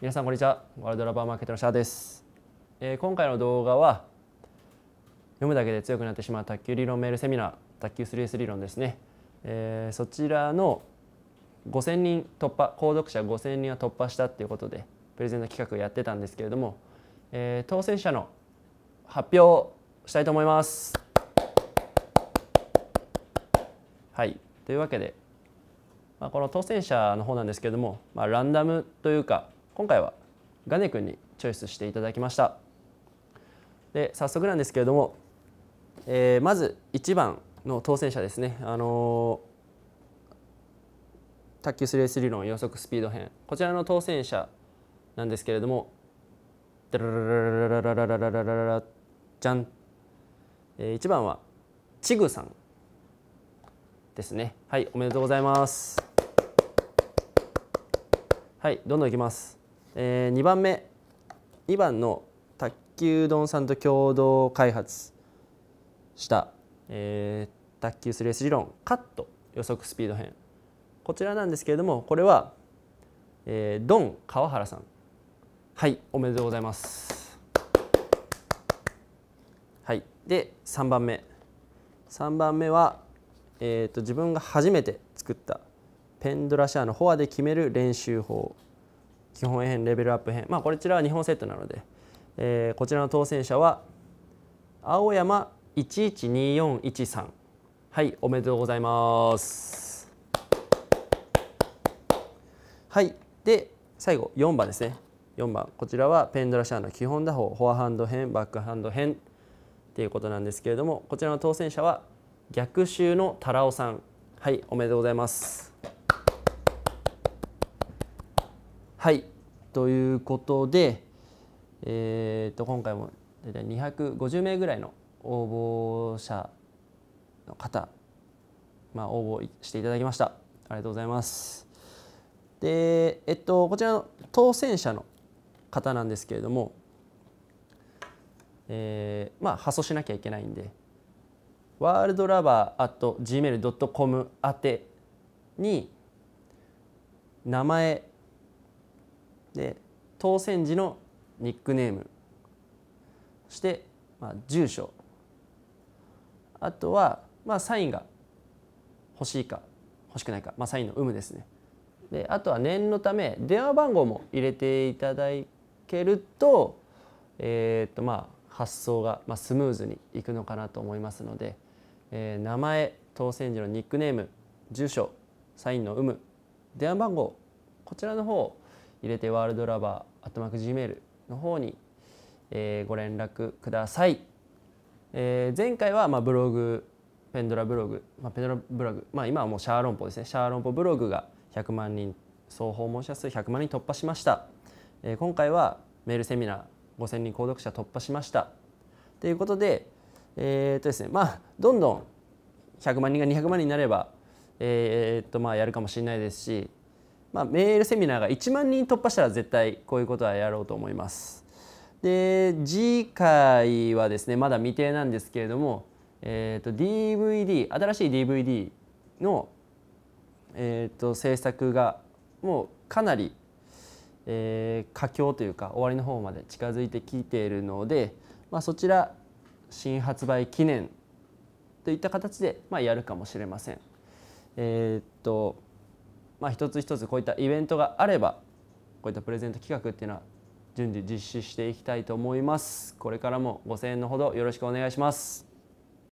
皆さんこんにちはワールドラバーマーケットのシャーです、えー、今回の動画は読むだけで強くなってしまう卓球理論メールセミナー卓球 3S 理論ですね、えー、そちらの5000人突破購読者5000人は突破したっていうことでプレゼント企画やってたんですけれども、えー、当選者の発表したいと思いますはいというわけでまあ、この当選者の方なんですけれども、まあ、ランダムというか今回はガネ君にチョイスしていただきましたで早速なんですけれども、えー、まず1番の当選者ですね、あのー、卓球スレース理論予測スピード編こちらの当選者なんですけれどもじゃん、えー、1番はチグさんですねはいおめでとうございますはいどんどんいきますえー、2番目2番の卓球丼さんと共同開発した、えー、卓球 3S 理論カット予測スピード編こちらなんですけれどもこれは、えー、ドン川原さんはいおめでとうございますはいで3番目3番目は、えーと自分が初めて作ったペンドラシャーのフォアで決める練習法基本編レベルアップ編、まあ、こちらは2本セットなので、えー、こちらの当選者は青山112413はいおめでとうございますはいで最後4番ですね4番こちらはペンドラシャーの基本打法フォアハンド編バックハンド編っていうことなんですけれどもこちらの当選者は逆襲のタラオさんはいおめでとうございますはいということで、えー、と今回も大体250名ぐらいの応募者の方、まあ、応募していただきましたありがとうございますで、えっと、こちらの当選者の方なんですけれども、えー、まあ発送しなきゃいけないんでワールドラバー at gmail.com 宛てに名前で当選時のニックネームそして、まあ、住所あとは、まあ、サインが欲しいか欲しくないか、まあ、サインの有無ですねであとは念のため電話番号も入れていただけると,、えーとまあ、発送が、まあ、スムーズにいくのかなと思いますので、えー、名前当選時のニックネーム住所サインの有無電話番号こちらの方を入れてワールドラバー、アットマーク Gmail の方に、えー、ご連絡ください。えー、前回はまあブログ、ペンドラブログ、まあ、ペンドラブログ、まあ、今はもうシャーロンポですね、シャーロンポブログが100万人、総訪問者数100万人突破しました。えー、今回はメールセミナー、5000人購読者突破しました。ということで、えーとですねまあ、どんどん100万人が200万人になれば、えー、っとまあやるかもしれないですしまあ、メールセミナーが1万人突破したら絶対こういうことはやろうと思います。で次回はですねまだ未定なんですけれども、えーと、DVD 新しい DVD の、えーと、制作がもうかなり、えー、佳境というか終わりの方まで近づいてきているので、まあ、そちら新発売記念といった形で、まあ、やるかもしれません。えーとまあ、一つ一つこういったイベントがあればこういったプレゼント企画っていうのは順次実施していきたいと思いますこれからもご声援のほどよろしくお願いします